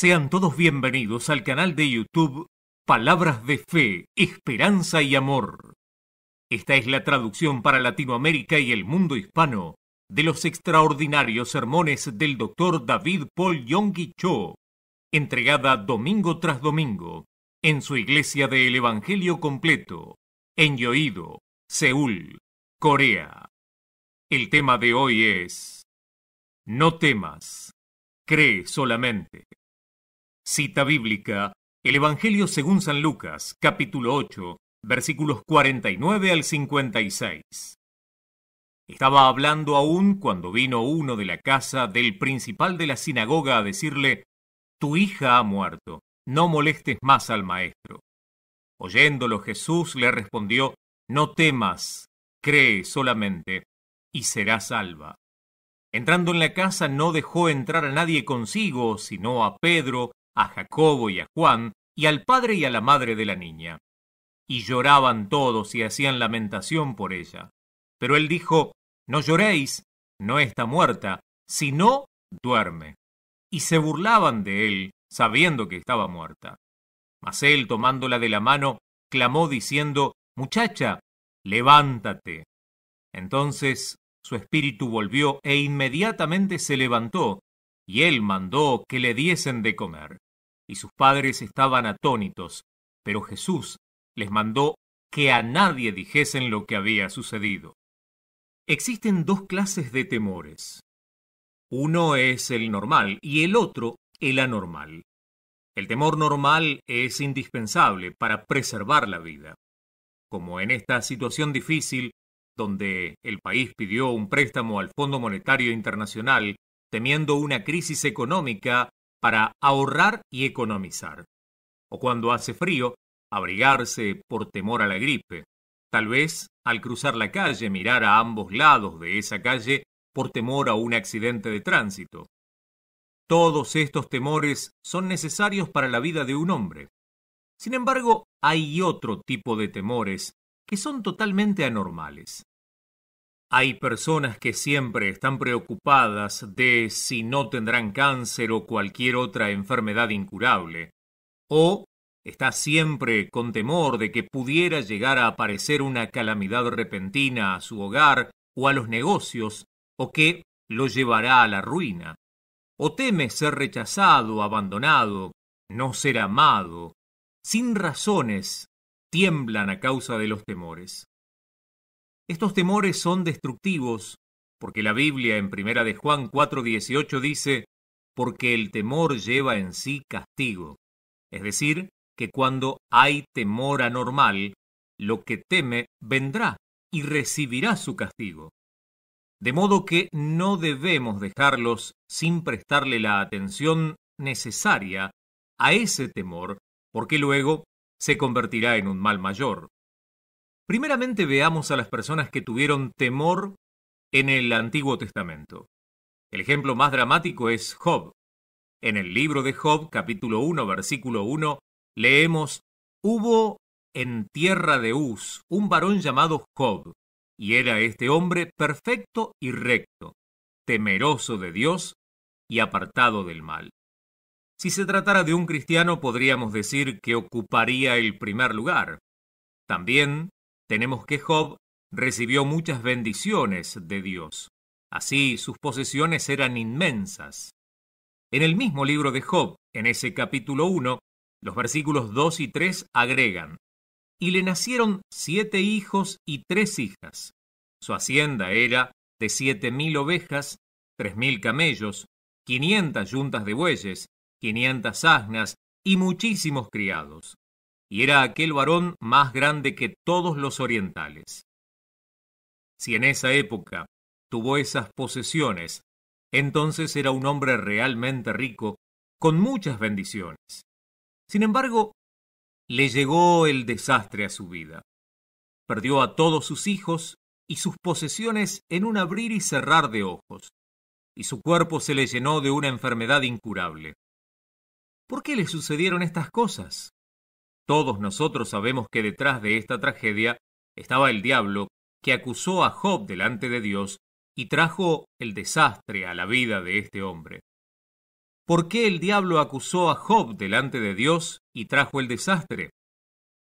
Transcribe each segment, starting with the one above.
Sean todos bienvenidos al canal de YouTube Palabras de Fe, Esperanza y Amor. Esta es la traducción para Latinoamérica y el mundo hispano de los extraordinarios sermones del Dr. David Paul Yonggi Cho, entregada domingo tras domingo en su iglesia del Evangelio completo, en Yoido, Seúl, Corea. El tema de hoy es No temas, cree solamente. Cita bíblica, el Evangelio según San Lucas, capítulo 8, versículos 49 al 56. Estaba hablando aún cuando vino uno de la casa del principal de la sinagoga a decirle, Tu hija ha muerto, no molestes más al maestro. Oyéndolo Jesús le respondió, No temas, cree solamente, y será salva. Entrando en la casa no dejó entrar a nadie consigo, sino a Pedro, a Jacobo y a Juan, y al padre y a la madre de la niña. Y lloraban todos y hacían lamentación por ella. Pero él dijo, No lloréis, no está muerta, sino duerme. Y se burlaban de él, sabiendo que estaba muerta. Mas él, tomándola de la mano, clamó diciendo, Muchacha, levántate. Entonces su espíritu volvió e inmediatamente se levantó, y él mandó que le diesen de comer. Y sus padres estaban atónitos, pero Jesús les mandó que a nadie dijesen lo que había sucedido. Existen dos clases de temores. Uno es el normal y el otro el anormal. El temor normal es indispensable para preservar la vida. Como en esta situación difícil, donde el país pidió un préstamo al Fondo Monetario Internacional temiendo una crisis económica para ahorrar y economizar. O cuando hace frío, abrigarse por temor a la gripe. Tal vez al cruzar la calle mirar a ambos lados de esa calle por temor a un accidente de tránsito. Todos estos temores son necesarios para la vida de un hombre. Sin embargo, hay otro tipo de temores que son totalmente anormales. Hay personas que siempre están preocupadas de si no tendrán cáncer o cualquier otra enfermedad incurable, o está siempre con temor de que pudiera llegar a aparecer una calamidad repentina a su hogar o a los negocios, o que lo llevará a la ruina, o teme ser rechazado, abandonado, no ser amado, sin razones, tiemblan a causa de los temores. Estos temores son destructivos, porque la Biblia en Primera de Juan 4:18 dice, porque el temor lleva en sí castigo. Es decir, que cuando hay temor anormal, lo que teme vendrá y recibirá su castigo. De modo que no debemos dejarlos sin prestarle la atención necesaria a ese temor, porque luego se convertirá en un mal mayor. Primeramente veamos a las personas que tuvieron temor en el Antiguo Testamento. El ejemplo más dramático es Job. En el libro de Job, capítulo 1, versículo 1, leemos, Hubo en tierra de Uz un varón llamado Job, y era este hombre perfecto y recto, temeroso de Dios y apartado del mal. Si se tratara de un cristiano podríamos decir que ocuparía el primer lugar. También tenemos que Job recibió muchas bendiciones de Dios. Así sus posesiones eran inmensas. En el mismo libro de Job, en ese capítulo 1, los versículos 2 y 3 agregan, y le nacieron siete hijos y tres hijas. Su hacienda era de siete mil ovejas, tres mil camellos, quinientas yuntas de bueyes, quinientas asnas y muchísimos criados y era aquel varón más grande que todos los orientales. Si en esa época tuvo esas posesiones, entonces era un hombre realmente rico, con muchas bendiciones. Sin embargo, le llegó el desastre a su vida. Perdió a todos sus hijos y sus posesiones en un abrir y cerrar de ojos, y su cuerpo se le llenó de una enfermedad incurable. ¿Por qué le sucedieron estas cosas? Todos nosotros sabemos que detrás de esta tragedia estaba el diablo, que acusó a Job delante de Dios y trajo el desastre a la vida de este hombre. ¿Por qué el diablo acusó a Job delante de Dios y trajo el desastre?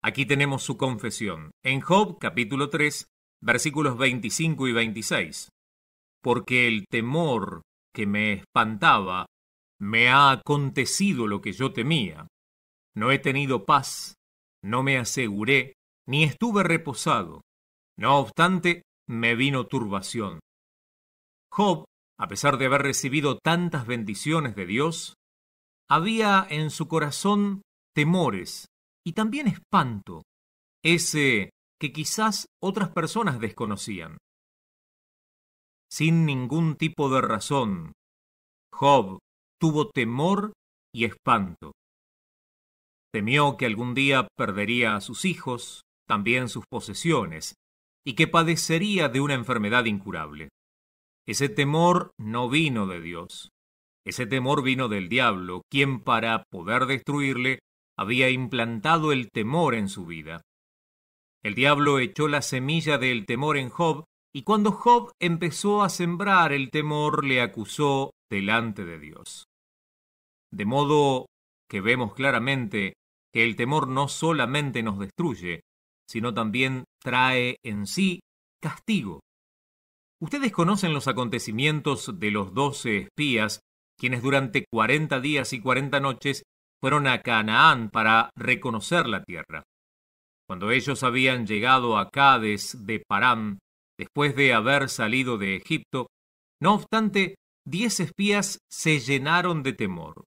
Aquí tenemos su confesión, en Job capítulo 3, versículos 25 y 26. Porque el temor que me espantaba, me ha acontecido lo que yo temía. No he tenido paz, no me aseguré, ni estuve reposado. No obstante, me vino turbación. Job, a pesar de haber recibido tantas bendiciones de Dios, había en su corazón temores y también espanto, ese que quizás otras personas desconocían. Sin ningún tipo de razón, Job tuvo temor y espanto. Temió que algún día perdería a sus hijos, también sus posesiones, y que padecería de una enfermedad incurable. Ese temor no vino de Dios. Ese temor vino del diablo, quien para poder destruirle había implantado el temor en su vida. El diablo echó la semilla del temor en Job, y cuando Job empezó a sembrar el temor le acusó delante de Dios. De modo que vemos claramente que el temor no solamente nos destruye, sino también trae en sí castigo. Ustedes conocen los acontecimientos de los doce espías, quienes durante cuarenta días y cuarenta noches fueron a Canaán para reconocer la tierra. Cuando ellos habían llegado a Cades de Parán, después de haber salido de Egipto, no obstante, diez espías se llenaron de temor.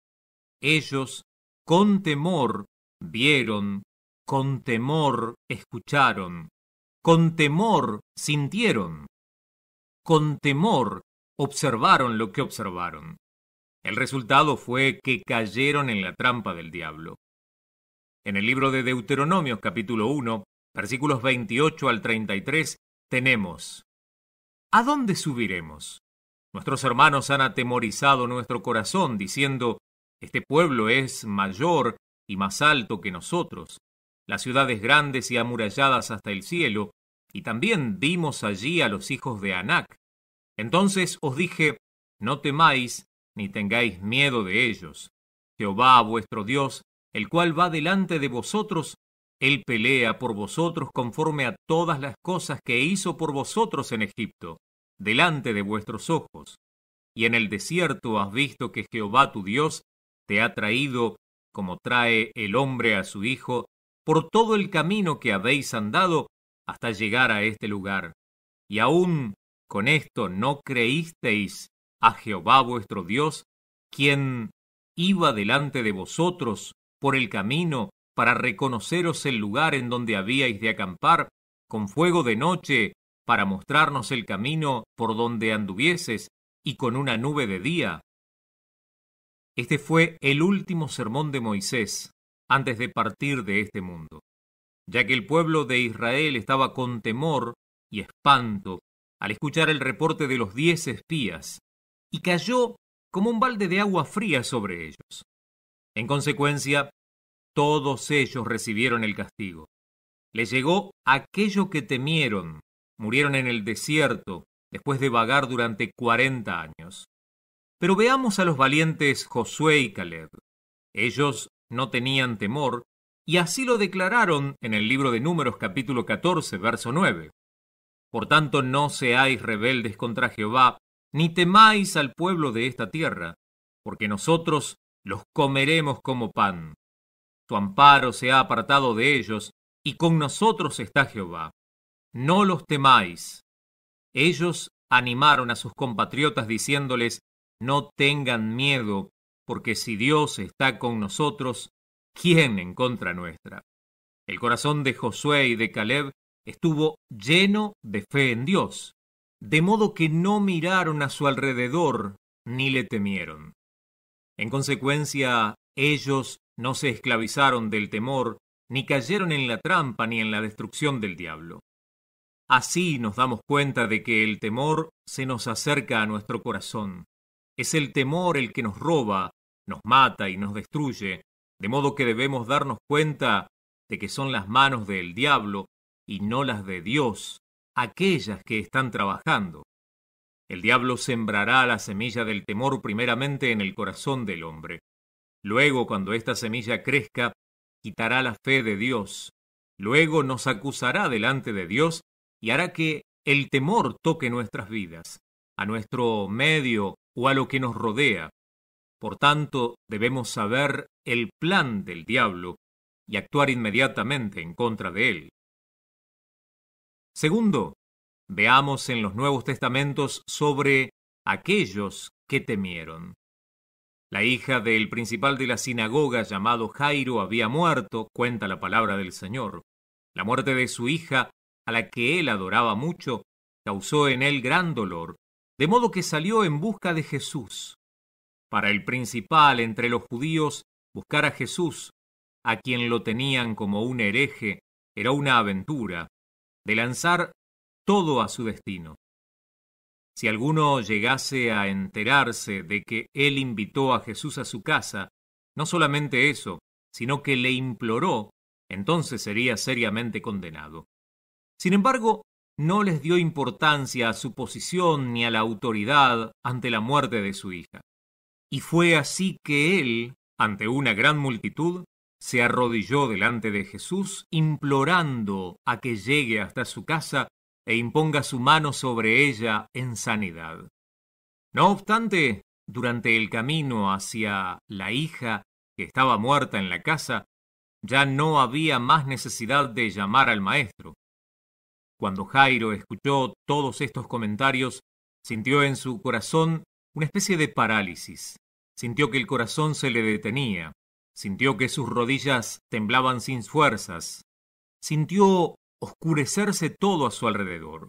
Ellos, con temor, vieron, con temor escucharon, con temor sintieron, con temor observaron lo que observaron. El resultado fue que cayeron en la trampa del diablo. En el libro de Deuteronomios capítulo 1, versículos 28 al 33, tenemos, ¿A dónde subiremos? Nuestros hermanos han atemorizado nuestro corazón, diciendo, Este pueblo es mayor y más alto que nosotros, las ciudades grandes y amuralladas hasta el cielo, y también vimos allí a los hijos de Anac. Entonces os dije, no temáis, ni tengáis miedo de ellos. Jehová vuestro Dios, el cual va delante de vosotros, él pelea por vosotros conforme a todas las cosas que hizo por vosotros en Egipto, delante de vuestros ojos. Y en el desierto has visto que Jehová tu Dios te ha traído como trae el hombre a su hijo, por todo el camino que habéis andado hasta llegar a este lugar. Y aún con esto no creísteis a Jehová vuestro Dios, quien iba delante de vosotros por el camino para reconoceros el lugar en donde habíais de acampar, con fuego de noche para mostrarnos el camino por donde anduvieses, y con una nube de día este fue el último sermón de Moisés antes de partir de este mundo, ya que el pueblo de Israel estaba con temor y espanto al escuchar el reporte de los diez espías, y cayó como un balde de agua fría sobre ellos. En consecuencia, todos ellos recibieron el castigo. Les llegó aquello que temieron, murieron en el desierto, después de vagar durante cuarenta años. Pero veamos a los valientes Josué y Caleb. Ellos no tenían temor, y así lo declararon en el libro de Números capítulo 14, verso 9. Por tanto, no seáis rebeldes contra Jehová, ni temáis al pueblo de esta tierra, porque nosotros los comeremos como pan. Tu amparo se ha apartado de ellos, y con nosotros está Jehová. No los temáis. Ellos animaron a sus compatriotas diciéndoles, no tengan miedo, porque si Dios está con nosotros, ¿quién en contra nuestra? El corazón de Josué y de Caleb estuvo lleno de fe en Dios, de modo que no miraron a su alrededor ni le temieron. En consecuencia, ellos no se esclavizaron del temor, ni cayeron en la trampa ni en la destrucción del diablo. Así nos damos cuenta de que el temor se nos acerca a nuestro corazón, es el temor el que nos roba, nos mata y nos destruye, de modo que debemos darnos cuenta de que son las manos del diablo y no las de Dios, aquellas que están trabajando. El diablo sembrará la semilla del temor primeramente en el corazón del hombre. Luego, cuando esta semilla crezca, quitará la fe de Dios. Luego nos acusará delante de Dios y hará que el temor toque nuestras vidas, a nuestro medio o a lo que nos rodea. Por tanto, debemos saber el plan del diablo y actuar inmediatamente en contra de él. Segundo, veamos en los Nuevos Testamentos sobre aquellos que temieron. La hija del principal de la sinagoga llamado Jairo había muerto, cuenta la palabra del Señor. La muerte de su hija, a la que él adoraba mucho, causó en él gran dolor, de modo que salió en busca de Jesús. Para el principal entre los judíos, buscar a Jesús, a quien lo tenían como un hereje, era una aventura, de lanzar todo a su destino. Si alguno llegase a enterarse de que él invitó a Jesús a su casa, no solamente eso, sino que le imploró, entonces sería seriamente condenado. Sin embargo, no les dio importancia a su posición ni a la autoridad ante la muerte de su hija. Y fue así que él, ante una gran multitud, se arrodilló delante de Jesús, implorando a que llegue hasta su casa e imponga su mano sobre ella en sanidad. No obstante, durante el camino hacia la hija, que estaba muerta en la casa, ya no había más necesidad de llamar al maestro. Cuando Jairo escuchó todos estos comentarios, sintió en su corazón una especie de parálisis. Sintió que el corazón se le detenía, sintió que sus rodillas temblaban sin fuerzas, sintió oscurecerse todo a su alrededor.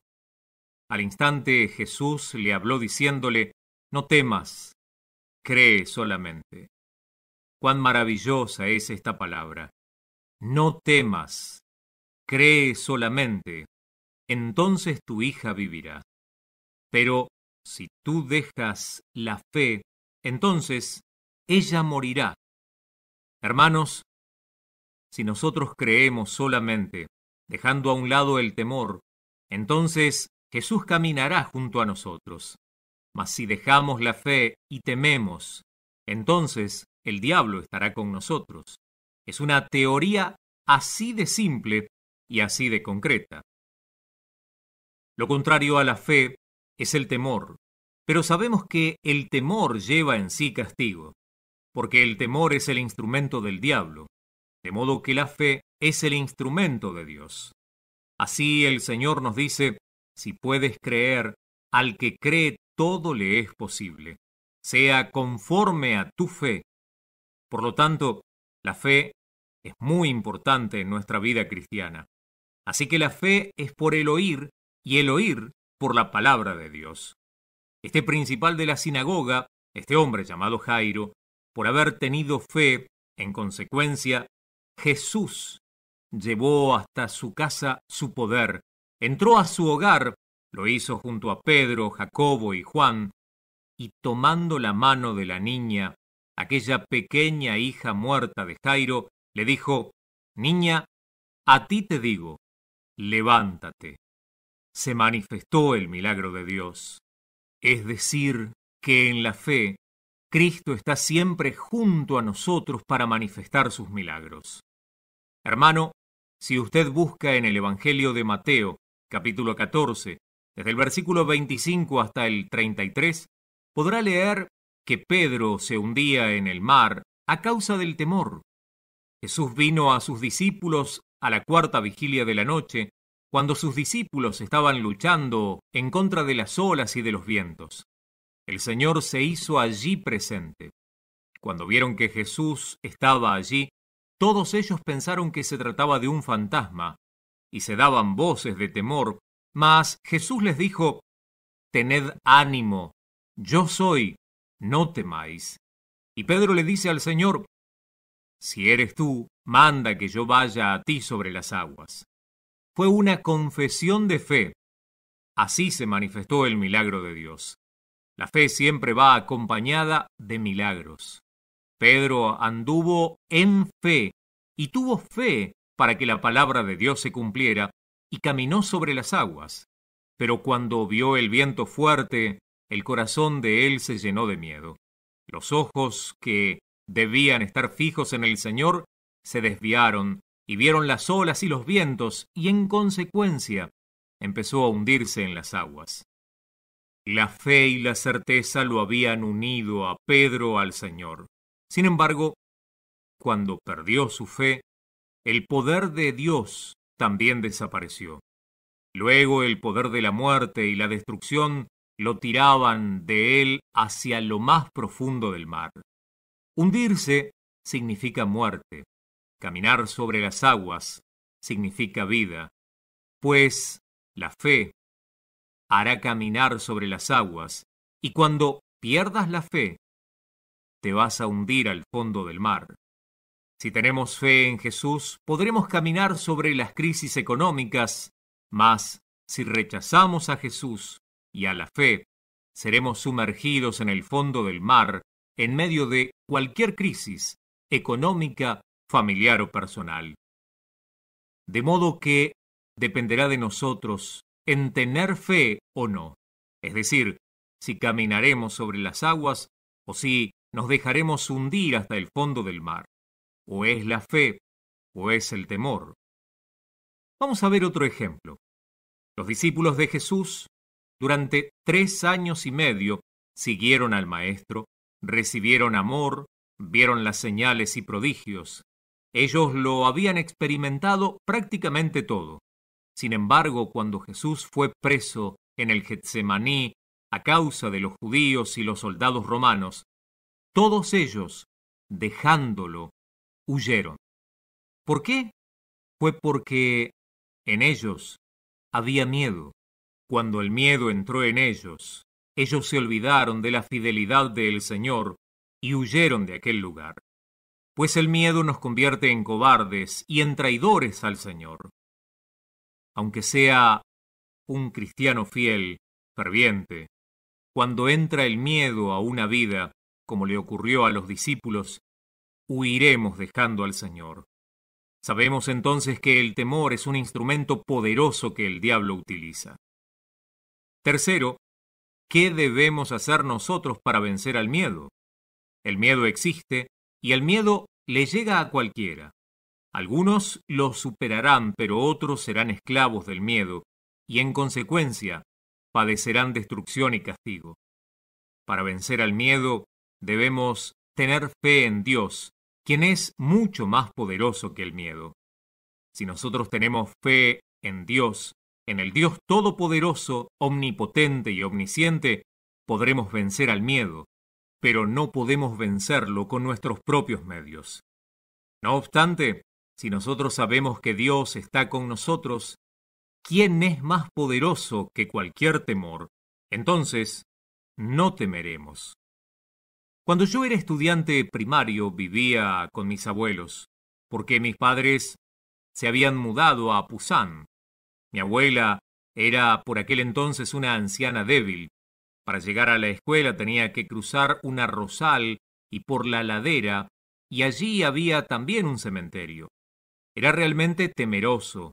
Al instante Jesús le habló diciéndole, No temas, cree solamente. Cuán maravillosa es esta palabra. No temas, cree solamente entonces tu hija vivirá. Pero si tú dejas la fe, entonces ella morirá. Hermanos, si nosotros creemos solamente, dejando a un lado el temor, entonces Jesús caminará junto a nosotros. Mas si dejamos la fe y tememos, entonces el diablo estará con nosotros. Es una teoría así de simple y así de concreta. Lo contrario a la fe es el temor, pero sabemos que el temor lleva en sí castigo, porque el temor es el instrumento del diablo, de modo que la fe es el instrumento de Dios. Así el Señor nos dice, si puedes creer, al que cree todo le es posible, sea conforme a tu fe. Por lo tanto, la fe es muy importante en nuestra vida cristiana. Así que la fe es por el oír y el oír por la palabra de Dios. Este principal de la sinagoga, este hombre llamado Jairo, por haber tenido fe, en consecuencia, Jesús llevó hasta su casa su poder, entró a su hogar, lo hizo junto a Pedro, Jacobo y Juan, y tomando la mano de la niña, aquella pequeña hija muerta de Jairo, le dijo, Niña, a ti te digo, levántate se manifestó el milagro de Dios. Es decir, que en la fe, Cristo está siempre junto a nosotros para manifestar sus milagros. Hermano, si usted busca en el Evangelio de Mateo, capítulo 14, desde el versículo 25 hasta el 33, podrá leer que Pedro se hundía en el mar a causa del temor. Jesús vino a sus discípulos a la cuarta vigilia de la noche cuando sus discípulos estaban luchando en contra de las olas y de los vientos. El Señor se hizo allí presente. Cuando vieron que Jesús estaba allí, todos ellos pensaron que se trataba de un fantasma, y se daban voces de temor, mas Jesús les dijo, Tened ánimo, yo soy, no temáis. Y Pedro le dice al Señor, Si eres tú, manda que yo vaya a ti sobre las aguas fue una confesión de fe. Así se manifestó el milagro de Dios. La fe siempre va acompañada de milagros. Pedro anduvo en fe y tuvo fe para que la palabra de Dios se cumpliera y caminó sobre las aguas. Pero cuando vio el viento fuerte, el corazón de él se llenó de miedo. Los ojos que debían estar fijos en el Señor se desviaron y vieron las olas y los vientos, y en consecuencia empezó a hundirse en las aguas. La fe y la certeza lo habían unido a Pedro al Señor. Sin embargo, cuando perdió su fe, el poder de Dios también desapareció. Luego el poder de la muerte y la destrucción lo tiraban de él hacia lo más profundo del mar. Hundirse significa muerte, Caminar sobre las aguas significa vida, pues la fe hará caminar sobre las aguas, y cuando pierdas la fe, te vas a hundir al fondo del mar. Si tenemos fe en Jesús, podremos caminar sobre las crisis económicas, mas si rechazamos a Jesús y a la fe, seremos sumergidos en el fondo del mar en medio de cualquier crisis económica familiar o personal. De modo que dependerá de nosotros en tener fe o no, es decir, si caminaremos sobre las aguas o si nos dejaremos hundir hasta el fondo del mar. O es la fe o es el temor. Vamos a ver otro ejemplo. Los discípulos de Jesús durante tres años y medio siguieron al Maestro, recibieron amor, vieron las señales y prodigios, ellos lo habían experimentado prácticamente todo. Sin embargo, cuando Jesús fue preso en el Getsemaní a causa de los judíos y los soldados romanos, todos ellos, dejándolo, huyeron. ¿Por qué? Fue porque en ellos había miedo. Cuando el miedo entró en ellos, ellos se olvidaron de la fidelidad del Señor y huyeron de aquel lugar pues el miedo nos convierte en cobardes y en traidores al Señor. Aunque sea un cristiano fiel, ferviente, cuando entra el miedo a una vida, como le ocurrió a los discípulos, huiremos dejando al Señor. Sabemos entonces que el temor es un instrumento poderoso que el diablo utiliza. Tercero, ¿qué debemos hacer nosotros para vencer al miedo? El miedo existe y el miedo le llega a cualquiera. Algunos lo superarán, pero otros serán esclavos del miedo, y en consecuencia padecerán destrucción y castigo. Para vencer al miedo debemos tener fe en Dios, quien es mucho más poderoso que el miedo. Si nosotros tenemos fe en Dios, en el Dios Todopoderoso, omnipotente y omnisciente, podremos vencer al miedo, pero no podemos vencerlo con nuestros propios medios. No obstante, si nosotros sabemos que Dios está con nosotros, ¿quién es más poderoso que cualquier temor? Entonces, no temeremos. Cuando yo era estudiante primario vivía con mis abuelos, porque mis padres se habían mudado a Pusan. Mi abuela era por aquel entonces una anciana débil, para llegar a la escuela tenía que cruzar un rosal y por la ladera, y allí había también un cementerio. Era realmente temeroso.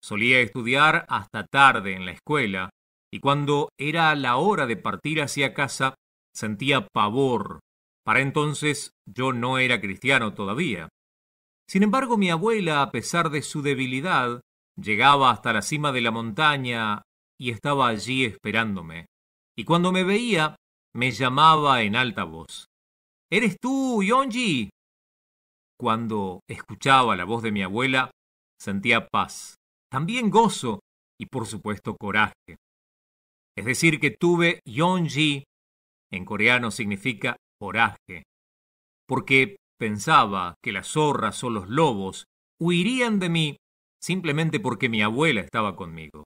Solía estudiar hasta tarde en la escuela, y cuando era la hora de partir hacia casa, sentía pavor. Para entonces yo no era cristiano todavía. Sin embargo, mi abuela, a pesar de su debilidad, llegaba hasta la cima de la montaña y estaba allí esperándome y cuando me veía me llamaba en alta voz. ¿Eres tú, Yonji? Cuando escuchaba la voz de mi abuela, sentía paz, también gozo y por supuesto coraje. Es decir, que tuve Yonji, en coreano significa coraje, porque pensaba que las zorras o los lobos huirían de mí simplemente porque mi abuela estaba conmigo.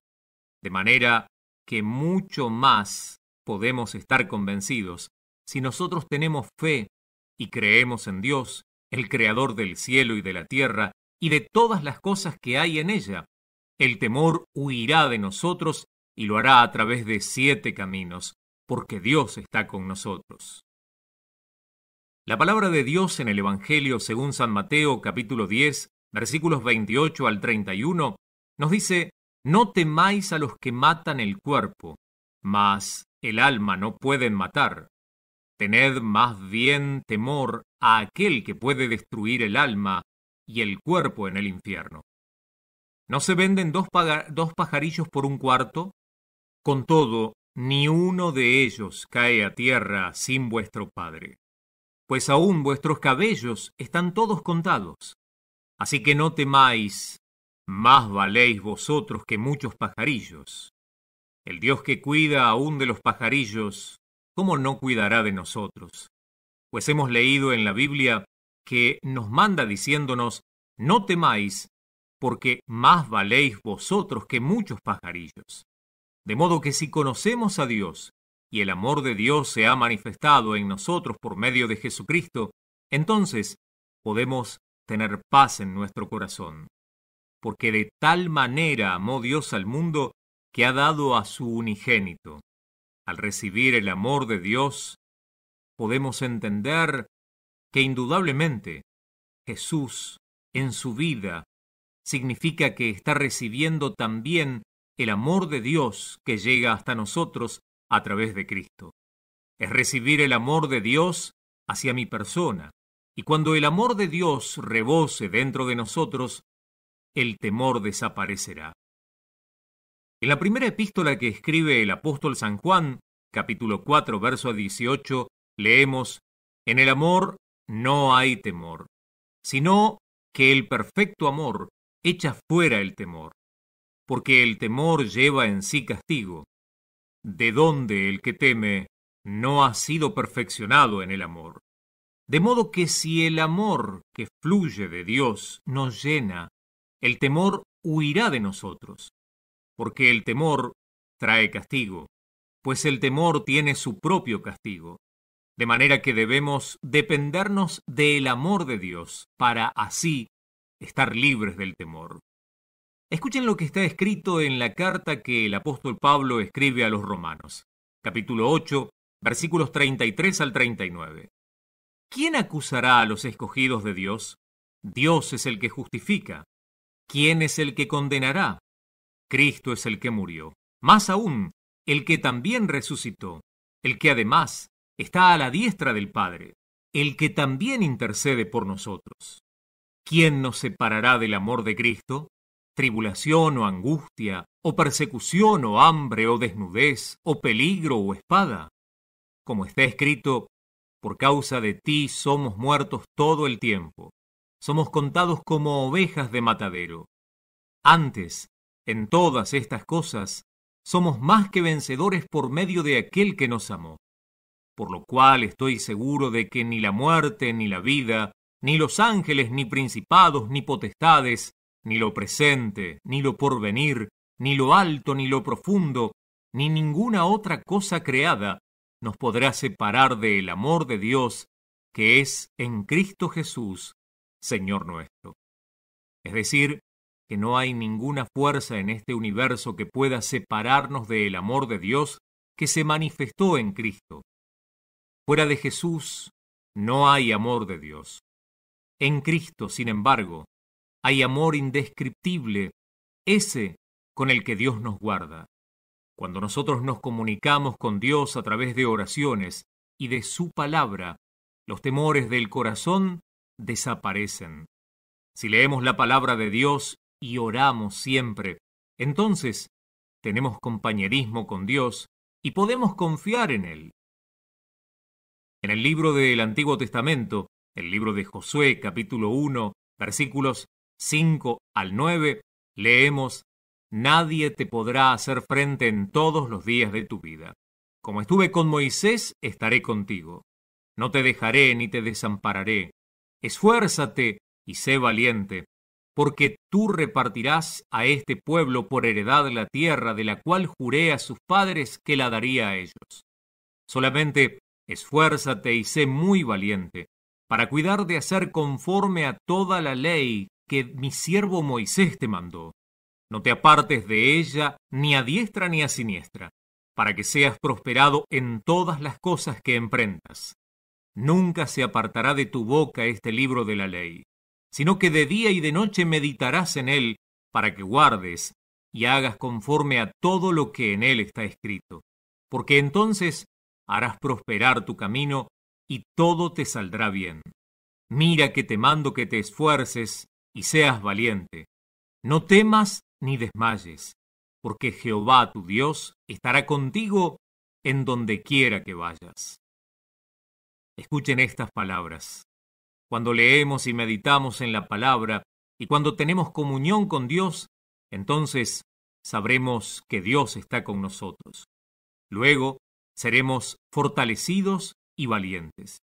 De manera que mucho más podemos estar convencidos, si nosotros tenemos fe y creemos en Dios, el Creador del cielo y de la tierra, y de todas las cosas que hay en ella. El temor huirá de nosotros y lo hará a través de siete caminos, porque Dios está con nosotros. La palabra de Dios en el Evangelio según San Mateo capítulo 10, versículos 28 al 31, nos dice, No temáis a los que matan el cuerpo, mas el alma no pueden matar. Tened más bien temor a aquel que puede destruir el alma y el cuerpo en el infierno. ¿No se venden dos, pajarillos por un cuarto? Con todo, ni uno de ellos cae a tierra sin vuestro Padre, pues aún vuestros cabellos están todos contados. Así que no temáis, más valéis vosotros que muchos pajarillos. El Dios que cuida aún de los pajarillos, ¿cómo no cuidará de nosotros? Pues hemos leído en la Biblia que nos manda diciéndonos, no temáis, porque más valéis vosotros que muchos pajarillos. De modo que si conocemos a Dios, y el amor de Dios se ha manifestado en nosotros por medio de Jesucristo, entonces podemos tener paz en nuestro corazón. Porque de tal manera amó Dios al mundo que ha dado a su unigénito. Al recibir el amor de Dios, podemos entender que indudablemente Jesús en su vida significa que está recibiendo también el amor de Dios que llega hasta nosotros a través de Cristo. Es recibir el amor de Dios hacia mi persona. Y cuando el amor de Dios rebose dentro de nosotros, el temor desaparecerá. En la primera epístola que escribe el apóstol San Juan, capítulo 4, verso 18, leemos, En el amor no hay temor, sino que el perfecto amor echa fuera el temor, porque el temor lleva en sí castigo, de donde el que teme no ha sido perfeccionado en el amor. De modo que si el amor que fluye de Dios nos llena, el temor huirá de nosotros porque el temor trae castigo, pues el temor tiene su propio castigo, de manera que debemos dependernos del amor de Dios para así estar libres del temor. Escuchen lo que está escrito en la carta que el apóstol Pablo escribe a los romanos, capítulo 8, versículos 33 al 39. ¿Quién acusará a los escogidos de Dios? Dios es el que justifica. ¿Quién es el que condenará? Cristo es el que murió. Más aún, el que también resucitó, el que además está a la diestra del Padre, el que también intercede por nosotros. ¿Quién nos separará del amor de Cristo? ¿Tribulación o angustia, o persecución o hambre o desnudez, o peligro o espada? Como está escrito, por causa de ti somos muertos todo el tiempo, somos contados como ovejas de matadero. Antes, en todas estas cosas somos más que vencedores por medio de aquel que nos amó. Por lo cual estoy seguro de que ni la muerte, ni la vida, ni los ángeles, ni principados, ni potestades, ni lo presente, ni lo porvenir, ni lo alto, ni lo profundo, ni ninguna otra cosa creada nos podrá separar del amor de Dios que es en Cristo Jesús, Señor nuestro. Es decir, que no hay ninguna fuerza en este universo que pueda separarnos del amor de Dios que se manifestó en Cristo. Fuera de Jesús no hay amor de Dios. En Cristo, sin embargo, hay amor indescriptible, ese con el que Dios nos guarda. Cuando nosotros nos comunicamos con Dios a través de oraciones y de su palabra, los temores del corazón desaparecen. Si leemos la palabra de Dios y oramos siempre. Entonces, tenemos compañerismo con Dios y podemos confiar en Él. En el libro del Antiguo Testamento, el libro de Josué capítulo 1, versículos 5 al 9, leemos, Nadie te podrá hacer frente en todos los días de tu vida. Como estuve con Moisés, estaré contigo. No te dejaré ni te desampararé. Esfuérzate y sé valiente, porque tú repartirás a este pueblo por heredad la tierra de la cual juré a sus padres que la daría a ellos. Solamente esfuérzate y sé muy valiente, para cuidar de hacer conforme a toda la ley que mi siervo Moisés te mandó. No te apartes de ella ni a diestra ni a siniestra, para que seas prosperado en todas las cosas que emprendas. Nunca se apartará de tu boca este libro de la ley sino que de día y de noche meditarás en él, para que guardes y hagas conforme a todo lo que en él está escrito, porque entonces harás prosperar tu camino y todo te saldrá bien. Mira que te mando que te esfuerces y seas valiente. No temas ni desmayes, porque Jehová tu Dios estará contigo en donde quiera que vayas. Escuchen estas palabras. Cuando leemos y meditamos en la palabra y cuando tenemos comunión con Dios, entonces sabremos que Dios está con nosotros. Luego seremos fortalecidos y valientes.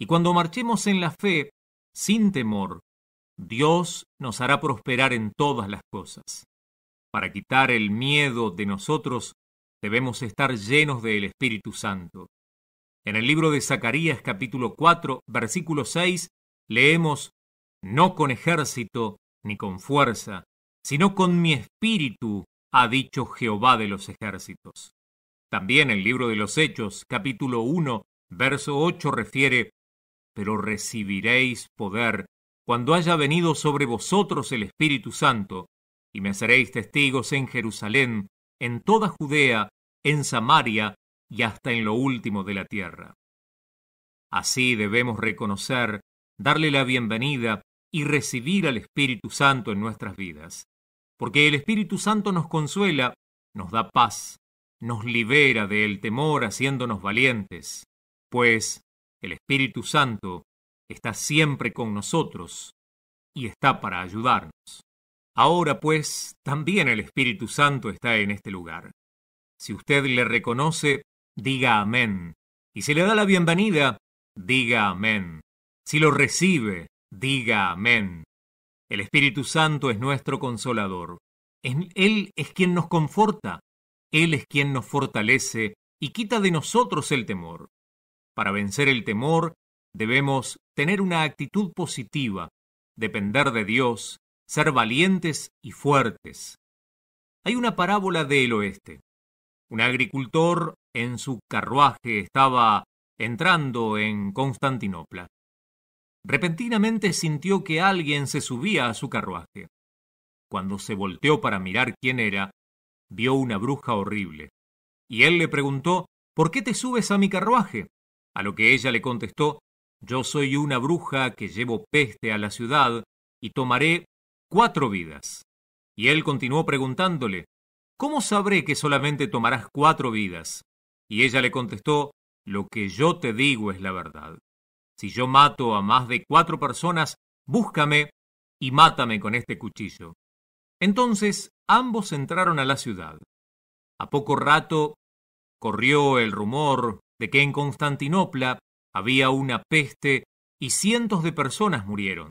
Y cuando marchemos en la fe, sin temor, Dios nos hará prosperar en todas las cosas. Para quitar el miedo de nosotros, debemos estar llenos del Espíritu Santo. En el libro de Zacarías capítulo 4, versículo 6, Leemos, no con ejército ni con fuerza, sino con mi espíritu, ha dicho Jehová de los ejércitos. También el libro de los Hechos, capítulo 1, verso 8 refiere, pero recibiréis poder cuando haya venido sobre vosotros el Espíritu Santo, y me seréis testigos en Jerusalén, en toda Judea, en Samaria y hasta en lo último de la tierra. Así debemos reconocer darle la bienvenida y recibir al Espíritu Santo en nuestras vidas. Porque el Espíritu Santo nos consuela, nos da paz, nos libera del temor haciéndonos valientes, pues el Espíritu Santo está siempre con nosotros y está para ayudarnos. Ahora pues, también el Espíritu Santo está en este lugar. Si usted le reconoce, diga amén. Y si le da la bienvenida, diga amén. Si lo recibe, diga amén. El Espíritu Santo es nuestro consolador. Él es quien nos conforta, Él es quien nos fortalece y quita de nosotros el temor. Para vencer el temor, debemos tener una actitud positiva, depender de Dios, ser valientes y fuertes. Hay una parábola del oeste. Un agricultor en su carruaje estaba entrando en Constantinopla. Repentinamente sintió que alguien se subía a su carruaje. Cuando se volteó para mirar quién era, vio una bruja horrible. Y él le preguntó, ¿Por qué te subes a mi carruaje? A lo que ella le contestó, Yo soy una bruja que llevo peste a la ciudad y tomaré cuatro vidas. Y él continuó preguntándole, ¿Cómo sabré que solamente tomarás cuatro vidas? Y ella le contestó, Lo que yo te digo es la verdad. Si yo mato a más de cuatro personas, búscame y mátame con este cuchillo. Entonces ambos entraron a la ciudad. A poco rato corrió el rumor de que en Constantinopla había una peste y cientos de personas murieron.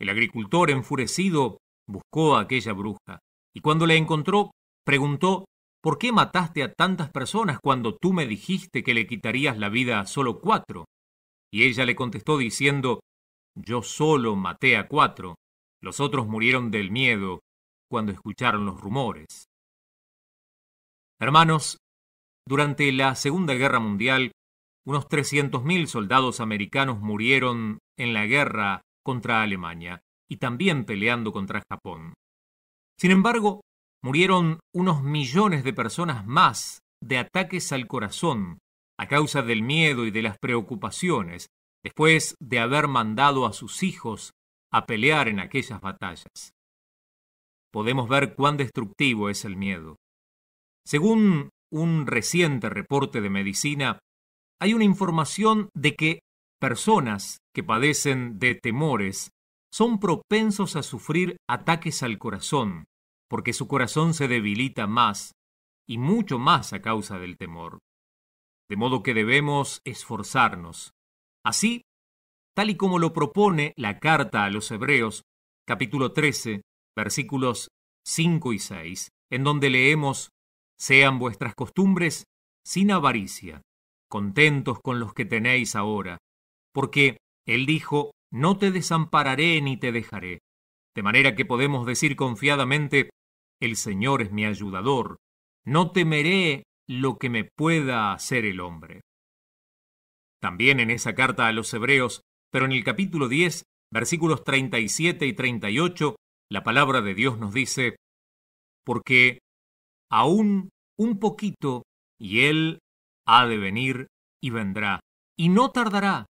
El agricultor enfurecido buscó a aquella bruja y cuando la encontró preguntó ¿Por qué mataste a tantas personas cuando tú me dijiste que le quitarías la vida a solo cuatro? Y ella le contestó diciendo, Yo solo maté a cuatro, los otros murieron del miedo cuando escucharon los rumores. Hermanos, durante la Segunda Guerra Mundial, unos 300.000 soldados americanos murieron en la guerra contra Alemania y también peleando contra Japón. Sin embargo, murieron unos millones de personas más de ataques al corazón a causa del miedo y de las preocupaciones, después de haber mandado a sus hijos a pelear en aquellas batallas. Podemos ver cuán destructivo es el miedo. Según un reciente reporte de medicina, hay una información de que personas que padecen de temores son propensos a sufrir ataques al corazón, porque su corazón se debilita más y mucho más a causa del temor de modo que debemos esforzarnos. Así, tal y como lo propone la carta a los Hebreos, capítulo 13, versículos 5 y 6, en donde leemos, Sean vuestras costumbres sin avaricia, contentos con los que tenéis ahora, porque Él dijo, No te desampararé ni te dejaré. De manera que podemos decir confiadamente, El Señor es mi ayudador, no temeré lo que me pueda hacer el hombre. También en esa carta a los Hebreos, pero en el capítulo 10, versículos 37 y 38, la palabra de Dios nos dice, porque aún un poquito y Él ha de venir y vendrá, y no tardará,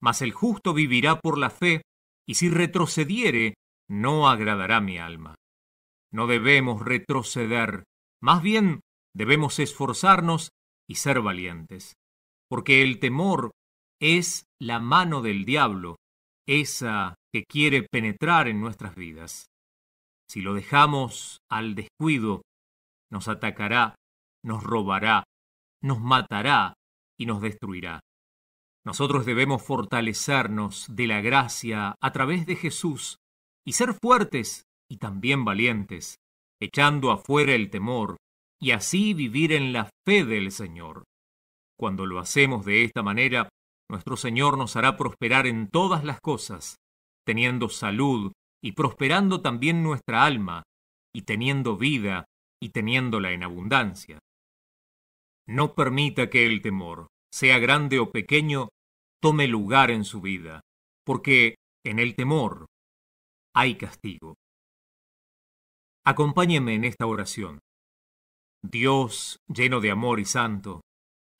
mas el justo vivirá por la fe, y si retrocediere, no agradará mi alma. No debemos retroceder, más bien Debemos esforzarnos y ser valientes, porque el temor es la mano del diablo, esa que quiere penetrar en nuestras vidas. Si lo dejamos al descuido, nos atacará, nos robará, nos matará y nos destruirá. Nosotros debemos fortalecernos de la gracia a través de Jesús y ser fuertes y también valientes, echando afuera el temor y así vivir en la fe del Señor. Cuando lo hacemos de esta manera, nuestro Señor nos hará prosperar en todas las cosas, teniendo salud y prosperando también nuestra alma, y teniendo vida y teniéndola en abundancia. No permita que el temor, sea grande o pequeño, tome lugar en su vida, porque en el temor hay castigo. Acompáñeme en esta oración. Dios lleno de amor y santo.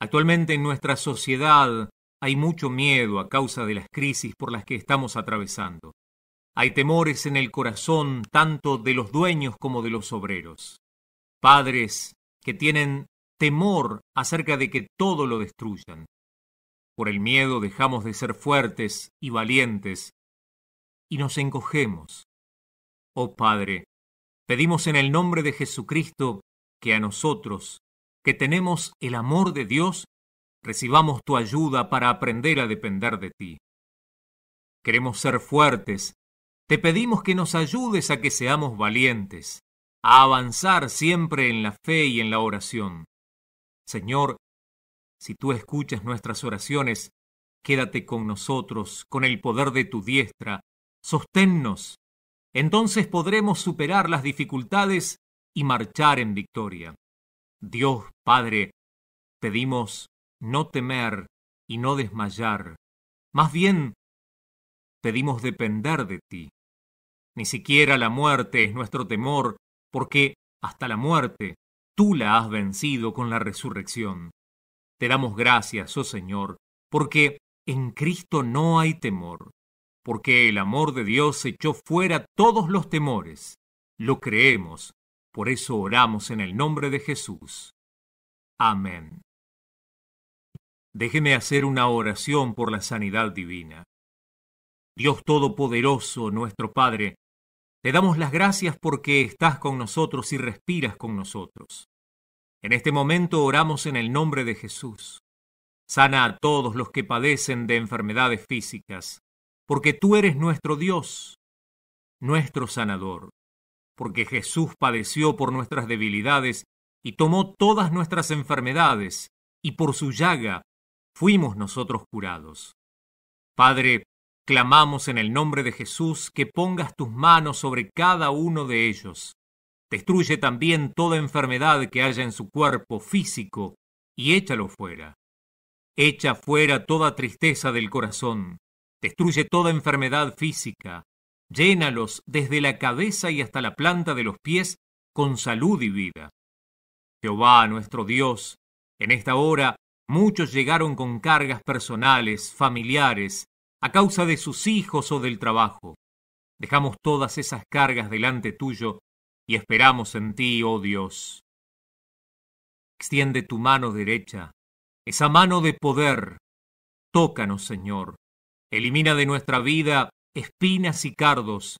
Actualmente en nuestra sociedad hay mucho miedo a causa de las crisis por las que estamos atravesando. Hay temores en el corazón tanto de los dueños como de los obreros. Padres que tienen temor acerca de que todo lo destruyan. Por el miedo dejamos de ser fuertes y valientes y nos encogemos. Oh Padre, pedimos en el nombre de Jesucristo que a nosotros, que tenemos el amor de Dios, recibamos tu ayuda para aprender a depender de ti. Queremos ser fuertes. Te pedimos que nos ayudes a que seamos valientes, a avanzar siempre en la fe y en la oración. Señor, si tú escuchas nuestras oraciones, quédate con nosotros, con el poder de tu diestra, sosténnos. Entonces podremos superar las dificultades y marchar en victoria. Dios Padre, pedimos no temer y no desmayar. Más bien, pedimos depender de ti. Ni siquiera la muerte es nuestro temor, porque hasta la muerte tú la has vencido con la resurrección. Te damos gracias, oh Señor, porque en Cristo no hay temor, porque el amor de Dios echó fuera todos los temores. Lo creemos por eso oramos en el nombre de Jesús. Amén. Déjeme hacer una oración por la sanidad divina. Dios Todopoderoso, nuestro Padre, te damos las gracias porque estás con nosotros y respiras con nosotros. En este momento oramos en el nombre de Jesús. Sana a todos los que padecen de enfermedades físicas, porque tú eres nuestro Dios, nuestro sanador porque Jesús padeció por nuestras debilidades y tomó todas nuestras enfermedades, y por su llaga fuimos nosotros curados. Padre, clamamos en el nombre de Jesús que pongas tus manos sobre cada uno de ellos. Destruye también toda enfermedad que haya en su cuerpo físico y échalo fuera. Echa fuera toda tristeza del corazón. Destruye toda enfermedad física, Llénalos desde la cabeza y hasta la planta de los pies con salud y vida. Jehová nuestro Dios, en esta hora muchos llegaron con cargas personales, familiares, a causa de sus hijos o del trabajo. Dejamos todas esas cargas delante tuyo y esperamos en ti, oh Dios. Extiende tu mano derecha, esa mano de poder. Tócanos, Señor. Elimina de nuestra vida espinas y cardos,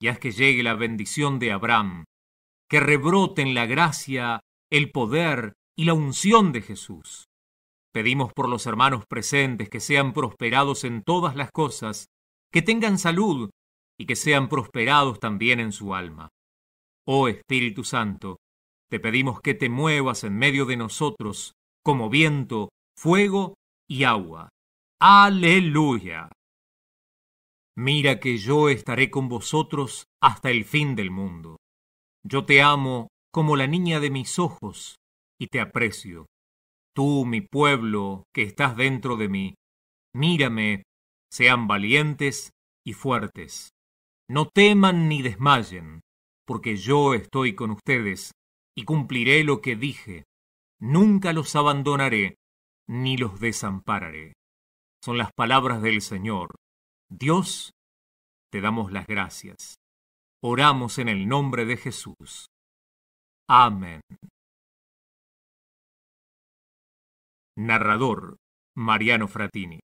y haz que llegue la bendición de Abraham, que rebroten la gracia, el poder y la unción de Jesús. Pedimos por los hermanos presentes que sean prosperados en todas las cosas, que tengan salud y que sean prosperados también en su alma. Oh Espíritu Santo, te pedimos que te muevas en medio de nosotros como viento, fuego y agua. Aleluya. Mira que yo estaré con vosotros hasta el fin del mundo. Yo te amo como la niña de mis ojos y te aprecio. Tú, mi pueblo, que estás dentro de mí, mírame, sean valientes y fuertes. No teman ni desmayen, porque yo estoy con ustedes y cumpliré lo que dije. Nunca los abandonaré ni los desampararé. Son las palabras del Señor. Dios, te damos las gracias. Oramos en el nombre de Jesús. Amén. Narrador Mariano Fratini